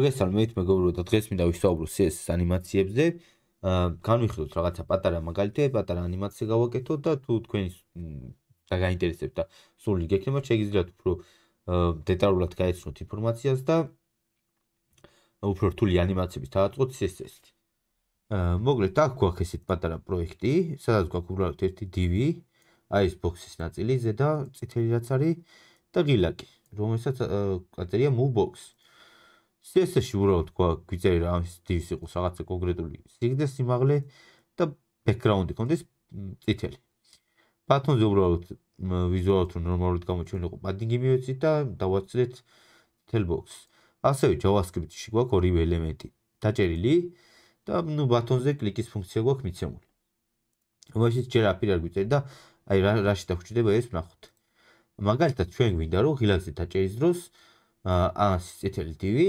მოგესალმებით მეგობრებო და დღეს მინდა ვისაუბრო CSS ანიმაციებზე. აა განვიხილოთ რაღაცა პატარა მაგალითები, პატარა ანიმაცია გავაკეთოთ და თუ თქვენ დაგაინტერესებთ და სულ იგეკნებათ, შეგიძლიათ უფრო დეტალურად გაეცნოთ ინფორმაციას და უფრო რთული ანიმაციების დააწყოთ CSS-ით. აა მოკლედ აქ გვაქვს ესეთ პატარა პროექტი, სადაც გვაქვს უბრალოდ ერთი DV, აი ეს ბოქსის ნაწილი ზედა, წითელი რაც არის და ღილაკი. რომელსაც აწერია move box. აა CSS-ში უბრალოდ თქვა გვიწერი რა ამ დივს იყოს რაღაცა კონკრეტული სიგნე სიმაღლე და ბექგრაუნდი კონდეს წითელი. ბატონზე უბრალოდ ვიზუალურად ნორმალურად გამოჩენილიყო პადინგი მივეცით და დავაცილეთ თელ ბოქს. ასევე JavaScript-ში გვაქვს ორი ელემენტი დაჭერილი და ნუ ბატონზე კლიკის ფუნქცია გვაქვს მიცემული. რომელშიც ჯერ აპირ არ გვიწერ და აი რა რაში დაგვჭირდება ეს ნახოთ. მაგალითად ჩვენ გვინდა რომ ღილაზე დაჭერის დროს აა ამ წითელი დივი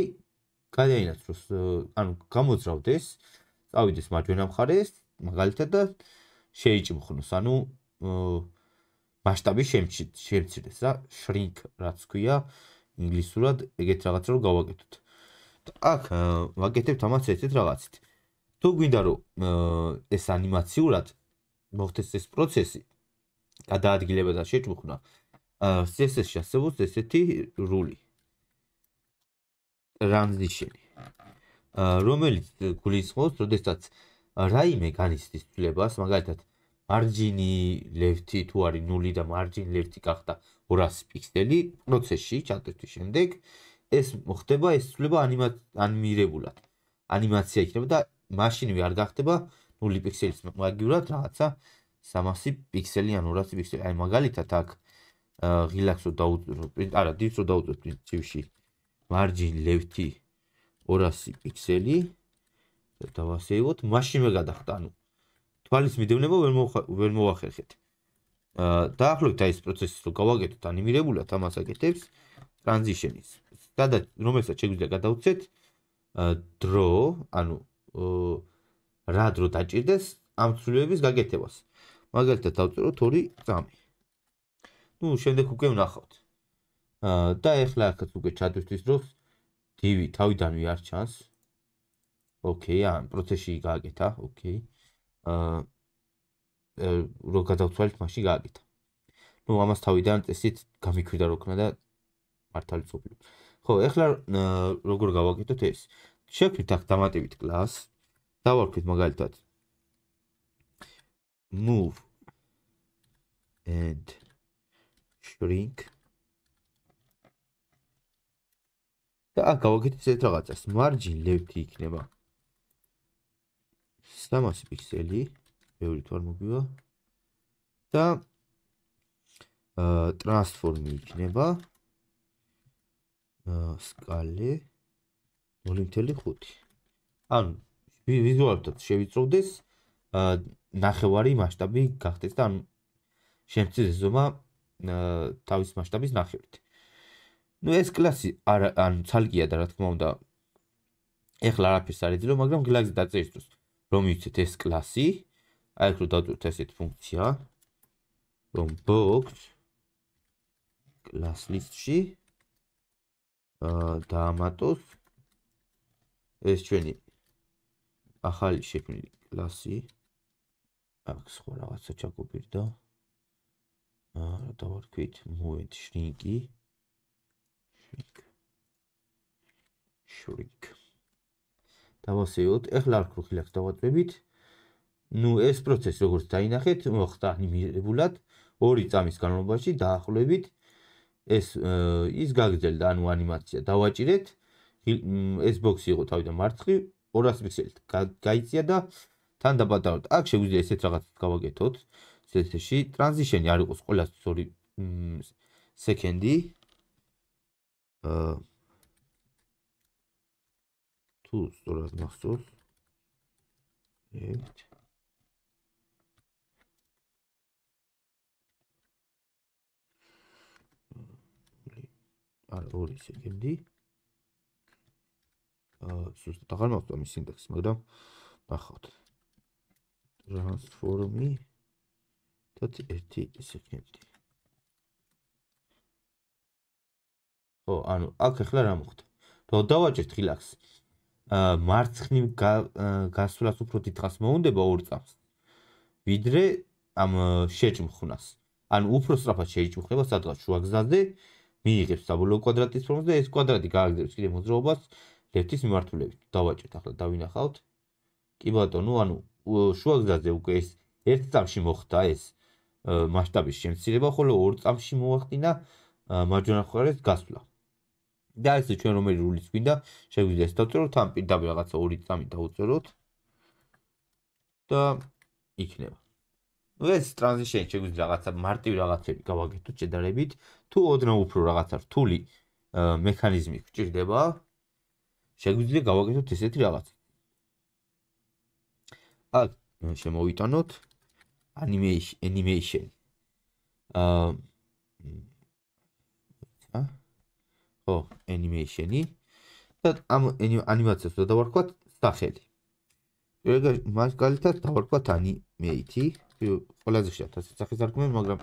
გადაინაცროს ანუ გამოძრავდეს წავიდეს მარჯვენა მხარეს მაგალითად და შეიჭიმხნოს ანუ მასშტაბი შემცირდეს რა შრინკ რაც ქვია ინგლისურად ეგეთ რაღაც რომ გავაკეთოთ აქ ვაკეთებთ ამას ერთ-ერთ რაღაცით თუ გვინდა რომ ეს ანიმაციურად მოხდეს ეს პროცესი გადაადგილება და შეჭმხნა CSS-ში ასევე ესეთი როლი ტრანზიშენი რომელიც გულისხმობს როდესაც რაიმე განისთვის ცვლებას მაგალითად მარჯინი ლეფტი თუ არის 0 და მარჯინი ლეფტი გახდა 200 პიქსელი პროცესში ჩატვირთვის შემდეგ ეს მოხდება ეს ცვლება ანიმირებულად ანიმაცია იქნება და მაშინვე არ გახდება 0 პიქსელის მაგივრად რაღაცა 300 პიქსელი ან 200 პიქსელი აი მაგალითად აქ ღილაკსო დაუ პრინტ არა დისკს დაუწევთ ჩივში margin left-ი 200 პიქსელი და დავასეივოთ, მაშინ მე გადახტა, ანუ თვალის მიდევნება ვერ ვერ მოახერხეთ. აა დაახლოებით აი ეს პროცესი რომ გავაკეთოთ ანიმირებულად ამას აკეთებს transition-ის. სადა რომელსაც შეგვიძლია გადავწეთ აა draw, ანუ აა რა draw დაჭirdეს ამ ცვლილების გაკეთებას. მაგალითად დავწეროთ 2 3. ნუ შემდეგ უკვე ვნახავთ. და ეხლა ახაც უკვე ჩატვირთვის დროს დივი თავიდან ვიარ ჩანს. ოკეი, ან პროცესი გააკეთა, ოკეი. აა რო გადავწვალეთ მაშინ გააკეთა. ну ამას თავიდან წესით გამიქვიდა როქნა და მართალი წუბილი. ხო, ეხლა როგორ გავაკეთოთ ეს? შეგვიძლია აქ დამატებით კლას. დავარქვით მაგალითად move and shrink და აქ გავაკეთეთ ეს რაღაცას მარჯინ ლევთი იქნება 300 პიქსელი ბევრი თუ არ მოგვივა და აა ტრანსფორმი იქნება აა სკალე 0.5 ან ვიზუალურად შევიწროვდეს აა ნახევარი მასშტაბი გახდეს და ან შემცირდეს ზომა აა თავის მასშტაბის ნახევრით. აა ნუ ეს კლასი არ ან ცალკია და რა თქმა უნდა ეხლა არაფერს არ იძლევ მაგრამ გლაგზე დაწერისთვის რომ იცით ეს კლასი აი ხო დაწერთ ესეთ ფუნქცია რომ box class list-ში აა დაამატოს ეს ჩვენი ახალი შექმნილი კლასი აქვს ხო რაღაცა ჩაკუპირდა აა რა დავარქვით moment shrink-ი შურიკ შურიკ დავასეულოთ ახლა არ ქრუხილებს დავაწებით ну ეს პროცესი როგორც დაინახეთ მოხდა ანიმირებულად ორი წამის განმავლობაში დაახლოებით ეს ის გაგრძელდა ანუ ანიმაცია დავაჭირეთ ეს ბოქსი იყო თავიდან მარცხი 200 პიქსელით გაიწია და თან დაბადავთ აქ შეგვიძლია ესეთ რაღაც გავაკეთოთ CSS-ში ტრანზიშენი არის ყოველას 2 სექენდი თუ სწორად მახსოვს ერთ არ ორი სეგმენტი აა ზუსტად აღარ მახსოვს ამის სინტაქსი მაგრამ ნახავთ transform-ი და ერთი სეგმენტი ო ანუ აქ ახლა რა მოხდა რო დავაჭერთ ხილახს მარცხნივ გასვლას უფრო დიდხანს მოუნდება ორ წამს ვიდრე ამ შეჭმხნას ანუ უფრო სწრაფად შეჭმხება სადღაც შუაგზაზე მიიღებს საბოლოო კვადრატის ფორმას და ეს კვადრატი გააგდებს კიდე მოძრაობას ლეფტის მიმართულებით დავაჭერთ ახლა დავინახავთ კი ბატონო ანუ შუაგზაზე უკვე ეს ერთ წამში მოხდა ეს მასშტაბის შემცირება ხოლო ორ წამში მოახდინა მარჯვენა მხარეს გასვლა და ესე ჩვენ რომელი რულიც გვინდა შეგვიძლია დავწეროთ ამ პირდაპირ რაღაცა 2 3 დავწეროთ და იქნება ну ეს ტრანზიშენი შეგვიძლია რაღაცა მარტივი რაღაცები გავაკეთოთ შედარებით თუ ოდნავ უფრო რაღაცა რთული მექანიზმი გვჭირდება შეგვიძლია გავაკეთოთ ესეთი რაღაც აა შემოვიტანოთ animation animation აა ხო, animation-ი და ამ animation-ს და დავარქვათ სახელი. როგორც მას კალთა დავარქვათ animate-ი, ყველაზე შეათასე სახელს დავარქვით, მაგრამ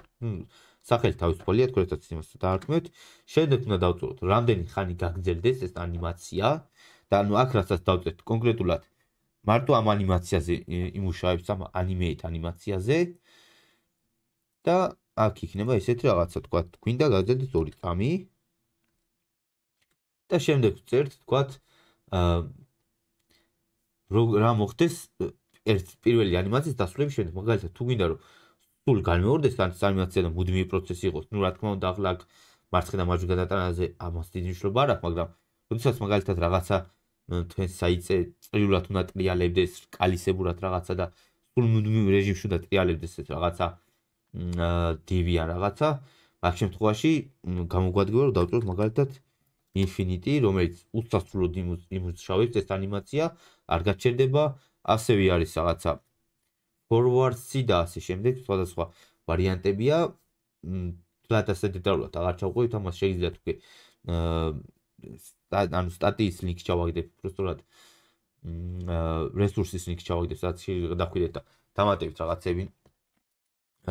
სახელი თავისუფალია, თქვენაც იმას დაარქვით. შემდეგ უნდა დავწუროთ, რამდენი ხანი გაგრძელდეს ეს animation-ია და ანუ აქ რასაც დავწერთ კონკრეტულად მარტო ამ animation-ზე იმუშავებს ამ animate animation-ზე და აქ იქნება ესეთ რაღაცა თქვა გვინდა გაგრძელდეს 2 წამი და შემდეგ წერთ თქვათ ა რა მოხდეს ერთ პირველი ანიმაციის დასრულების შემდეგ მაგალითად თუ გინდა რომ სულ განმეორდეს ანიმაცია და მუდმივი პროცესი იყოს ნუ რა თქმა უნდა აღლაკ მარცხენა მარჯვე გადატანაზე ამას დიდი მნიშვნელობა არ აქვს მაგრამ როდესაც მაგალითად რაღაცა თქვენ საიწე წრიულად უნდა ტრიალებდეს კალისებურად რაღაცა და სულ მუდმივ რეჟიმში უნდა ტრიალებდეს ეს რაღაცა დივია რაღაცა მაგ შემთხვევაში გამოგვადგენ რომ დავწეროთ მაგალითად 1 infinity, რომელიც უცასრულოდ იმუშავებს ეს ანიმაცია, არ გაჩერდება, ასევე არის რაღაცა forward c და ასე შემდეგ, სხვადასხვა ვარიანტებია. დადასე დეტალურად აღარ ჩავყვით, ამას შეიძლება თქვი აა ანუ სტატის ლინკს ჩავაგდებ უბრალოდ რესურსის ლინკს ჩავაგდებ, სადაც დახვიდეთ და დამატებით რაღაცები.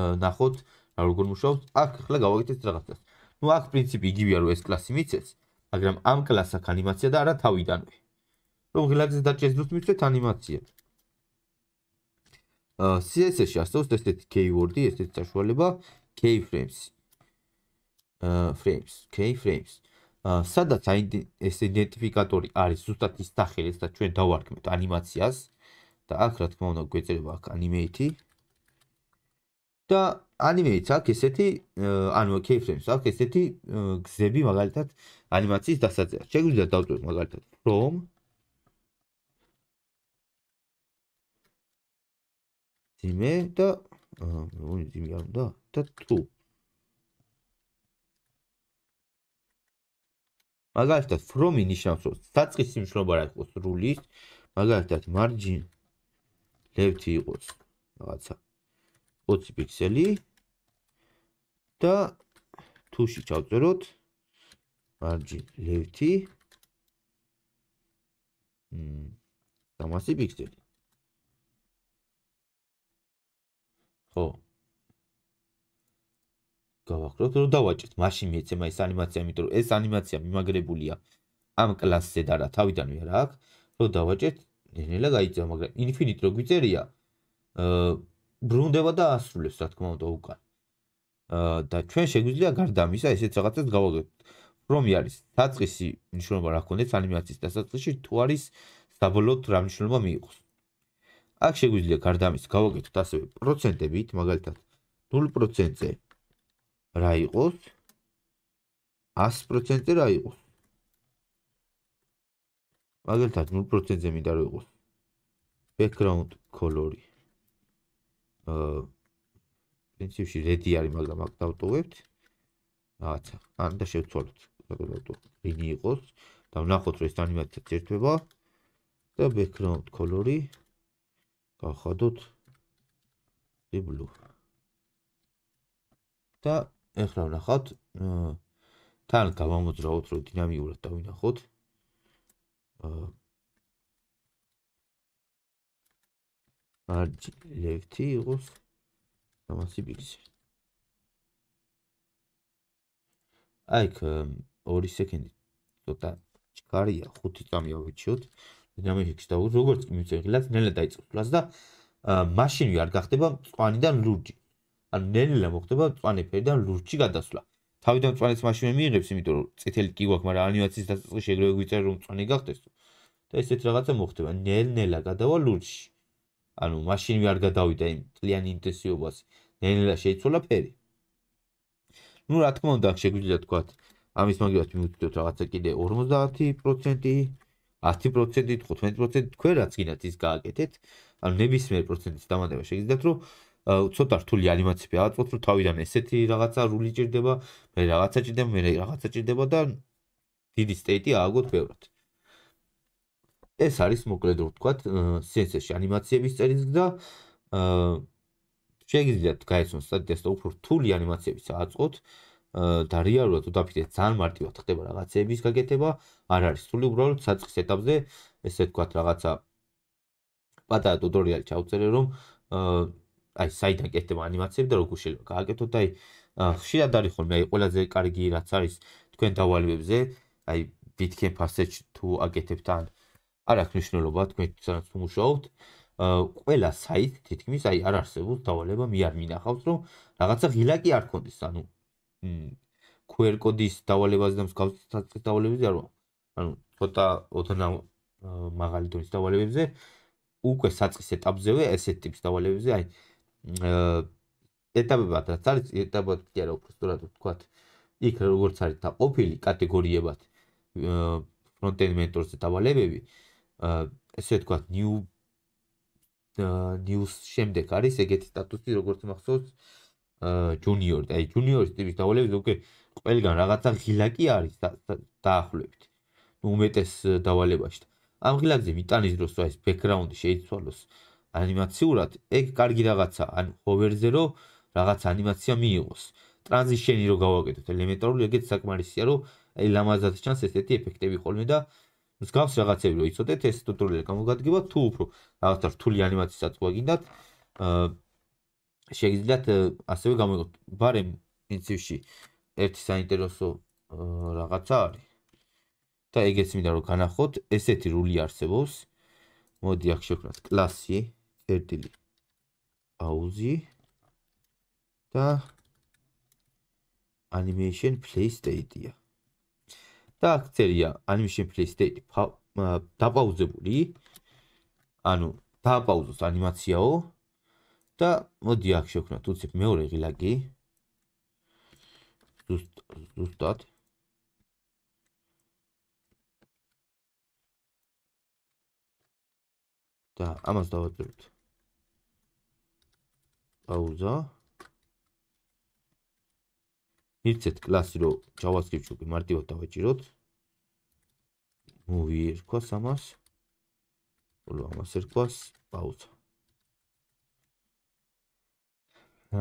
აა ნახოთ, რა როგორ მუშაობს. აქ ახლა გავაკეთეთ რაღაცას. ну ах в принципе იგივეა რო ეს კლასი მიცეს. აა მაგრამ ამ კლასს აქვს ანიმაცია და არა თავიდანვე. რომ ღილაძეს დაჭესდოთ მისცეთ ანიმაცია. აა CSS-ში არსებობს ესეთი keyword-ი, ესეთი საშუალება keyframes. აა frames, keyframes. აა სადაც აი ეს იდენტიფიკატორი არის ზუსტად ის სახელიც და ჩვენ დავარქმევთ ანიმაციას და აქ რა თქმა უნდა გვეწერება აქ animate-ი. და ანიმეიც აქვს ესეთი ანუ keyframes აქვს ესეთი გზები მაგალითად ანიმაციის დასაწერად. შეგვიძლია დავწეროთ მაგალითად from იმე და აა ვინ იმი არ უნდა და თუ მაგალითად from ინიშნავს რომ საწყის სიმშრობარი იყოს რულის მაგალითად margin left იყოს რაღაცა 0.5 20 პიქსელი და თუში ჩავწეროთ margin left-ი მ 300 პიქსელი ხო გავახლოთ რომ დავაჭრეთ მაშინ მეცემა ეს ანიმაცია იმიტომ რომ ეს ანიმაცია მიმაგრებულია ამ კლასზე და რა თავიდან ვერა აქვს რომ დავაჭრეთ ნელა გაიწევა მაგრამ infinite როგვიწერია აა ბრუნდება და ასრულებს რა თქმა უნდა უკან. აა და ჩვენ შეგვიძლია გარდა ამისა ესეც რაღაცას გავაკეთოთ. რომი არის საწყისი მნიშვნელობა რა ქონდეს ანიმაციის დასაწყისში თუ არის საბოლოოდ რა მნიშვნელობა მიიღოს. აქ შეგვიძლია გარდა ამის გავაკეთოთ ასევე პროცენტებით, მაგალითად 0%-ზე რა იყოს? 100%-ზე რა იყოს? მაგალითად 0%-ზე მინდა რომ იყოს background color-ი პრინციპში ready არის, მაგრამ აქ დავტოვებთ. რაღაც ან და შევცვალოთ. დავტოვოთ ready იყოს და ვნახოთ რომ ეს ანიმაცია ერთვება და background color-ი გავხადოთ the blue. და ახლა ვნახავთ თან გავამოძრავოთ რომ დინამიურად დავინახოთ. აა ბარჯ ლექტი იყოს 300 პიქსელი. აი, 2 სექუნდი ცოტა ჩქარია, 5 წამია ვიჩიოთ. დინამიკის და როგორც კი მიწერილად ნელა დაიწყოს პლას და მაშინვე არ გახდება წვანიდან ლურჯი. ანუ ნელა მოხდება წვანი ფერიდან ლურჯი გადასვლა. თავიდან წვანის მაშინვე მიიღებს, იმიტომ რომ წითელი კი გვაქვს, მაგრამ ანიმაციის დასაწყისში შეიძლება ვიწერო რომ წვანი გახდეს. და ესეთ რაღაცა მოხდება. ნელ-ნელა გადავა ლურჯში. ანუ მაშინ ვარ გადავიდა იმ ძალიან ინტენსიობას ნელა შეიცვალა ფერი ну რა თქმა უნდა შეგვიძლია თქვა ამის მაგალითად მივუწვდით რაღაცა კიდე 50% 10% 15% გინდათ ის გააკეთეთ ანუ ნებისმიერ პროცენტის დამატება შეგიძლიათ რომ ცოტა რთული ანიმაციები აწყოთ რომ თავიდან ესეთი რაღაცა რული ჭირდება მე რაღაცა ჭირდება მე რაღაცა ჭირდება და დიდი სტეიტი ააგოთ ბევრად ეს არის მოკლედ რომ ვთქვა CSS-ში ანიმაციების წერის და შეგიძლიათ გაიცნოთ სტატიას და უფრო რთული ანიმაციები წააწყოთ და რეალურად უდაფიტეთ ძალიან მარტივად ხდება რაღაცების გაკეთება არ არის სული უბრალოდ საწყის ეტაპზე ესე ვთქვა რაღაცა პატარა ტუტორიალი ჩავწერე რომ აი საიდან კეთდება ანიმაციები და როგორ შეიძლება გააკეთოთ აი ხშირად არის ხოლმე აი ყველაზე კარგი რაც არის თქვენ დავალებებზე აი bitcamp asset-ში თუ აკეთებთ ან აა არ აქვს მნიშვნელობა თქვენ სადაც მუშაობთ ყველა საიტი თითქმის აი არ არსებობს დავალება მე არ მინახავს რომ რაღაცა ღილაკი არ კონდეს ანუ QR კოდის დავალებაზე და მსგავსი დავალებებზე არ ანუ ცოტა ოთანა მაღალი დონის დავალებებზე უკვე საწყის ეტაპზევე ესეთ ტიპის დავალებებზე აი ეტაპებად რაც არის ეტაპად კი არა უფრო სწორად ვთქვათ იქ როგორც არის და ყოფილი კატეგორიებად ფრონტენ მენტორზე დავალებები აა ესე ვთქვათ new news შემდეგ არის ეგეთი სტატუსი როგორც მახსოვს junior აი junior-ის ტიპის დავალებით უკვე ყველგან რაღაცა ღილაკი არის დაახლოებით ნუ უმეტეს დავალებაში ამ ღილაკზე ვიტანის დროს აი ეს ბექგრაუნდი შეიცვალოს ანიმაციურად ეგ კარგი რაღაცა ან hover-ზე რო რაღაც ანიმაცია მიიღოს ტრანზიშენი რო გავაკეთოთ ელემენტარული ეგეც საკმარისია რომ აი ლამაზად ჩანს ესეთი ეფექტები ხოლმე და აა მსგავს რაღაცები როიცოდეთ ეს ტუტორიალი გამოგადგება თუ უფრო რაღაც რთული ანიმაციაც გვაგინდათ შეგიძლიათ ასევე გამოიგოთ ბარემ ინციში ერთი საინტერესო რაღაცა არის და ეგეც მინდა რომ განახოთ ესეთი რული არსებობს მოდი აქ შევკრათ კლასი ერთილი აუზი და animation playstate-ია და აქ წერია animation play state დაპაუზებული ანუ დააპაუზოს ანიმაციაო და მოდი აქ შევქნათ უცებ მეორე ღილაკი ზუსტად და ამას დავაწერთ პაუზა მიცეთ კლასი რო ჯავასკრიპტში უკვე მარტივად დავაჭიროთ მოვი ერქვა სამას ხოლო ამას ერქვას პაუზა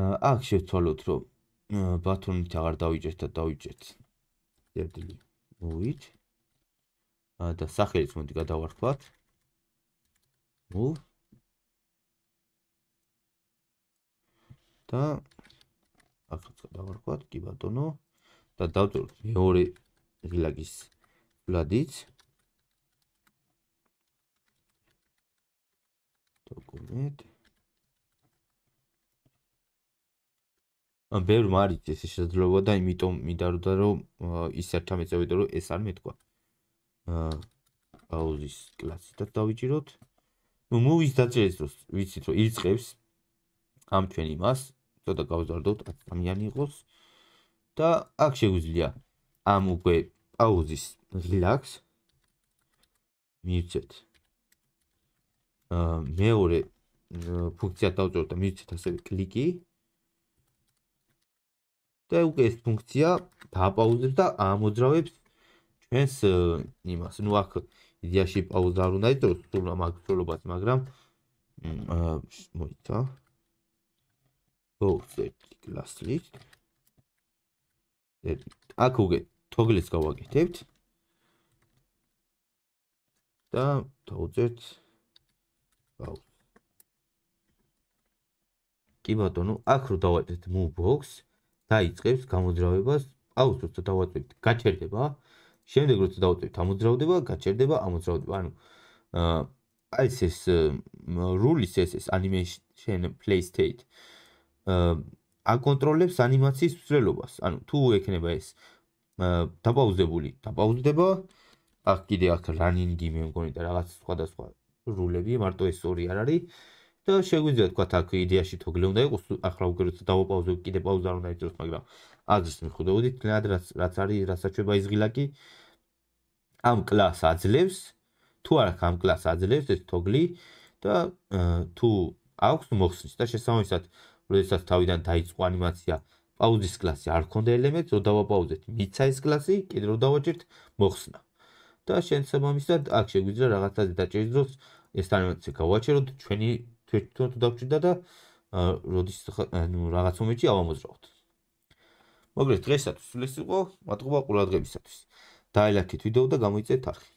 აა აქ შევთვალოთ რომ ბათონით აღარ დავიჭერთ და დავიჭერთ ერთი მოვით აა და სახელიც მოდი გადავარქვათ მოვ და აქაც დავარქვათ კი ბატონო და დავწერთ მეორე ღილაკის ვლადიც დოკუმენტ ან ბევრი მარი ეს შეძლებდა და იმიტომ მითხარდა რომ ის ერთმეც ვიდეო რომ ეს არ მეთქვა აა აუზის კლასი და დავიჭიროთ ნუ მოვიზ დაწერეს დროს ვიცით რომ ირწევს ამ ჩვენ იმას ცოტა გავზარდოთ ადამიანი იყოს და აქ შეგვიძლია ამ უკვე პაუზის რილაქს მიიწეთ აა მეორე ფუნქცია დავწეროთ და მიიწეთ ასევე კლიკი და უკვე ეს ფუნქცია დააპაუზებს და ამოძრავებს ჩვენს იმას ნუ აქ იდეაში პაუზა არ უნდა იყოს თუ რა მაგრამ აა მოიცა ვუწერთი გლასლით. აქ უკვე თოგლეს გავაკეთებთ. და დაუწერთ აუ. კი ბატონო, აქ რო დავაკეთეთ moobox, დაიწყებს გამოძრავებას. აუ, როცა დავაწერთ, გაჩერდება. შემდეგ როცა დავაწერთ, ამოძრავდება, გაჩერდება, ამოძრავდება. ანუ აა ეს ეს რულის ეს ეს animation play state. აა აკონტროლებს ანიმაციის ცვლილებას. ანუ თუ ექნება ეს დაპაუზებული, დაპაუზდება. აქ კიდე აქ რანინგი მე მგონი და რაღაც სხვადასხვა რულები მარტო ეს ორი არ არის. და შეგვიძლია თქვა აქ იდეაში თუ გლე უნდა იყოს, ახლა უკვე როცა დავაპაუზებ, კიდე პაუზა არ უნდა იყოს, მაგრამ აძლევს მიხვდებით, რა რაც რაც არის, რასაც შეიძლება იზღილაკი. ამ კლას აძლევს თუ არა ამ კლას აძლევს ეს თოგლი და თუ აქვს მოხსნის და შესაბამისად როდესაც თავიდან დაიწყო ანიმაცია, პაუზის კლასი არ ქონდა ელემენტს, რომ დავაპაუზეთ. მიცა ის კლასი, კიდე რომ დავაჭერთ, მოხსნა. და შესაბამისად, აქ შეგვიძლია რაღაცა დაჭერის დროს ეს ანიმაცია გავაჭეროთ, ჩვენი თვითონ თუ დაგჭირდა და როდის ანუ რაღაც მომენტში ავამოძრავოთ. მოგვიდეს დღესაც ის იყო, მადლობა ყურადღებისთვის. დაელაქეთ ვიდეო და გამოიწეთ თარხი.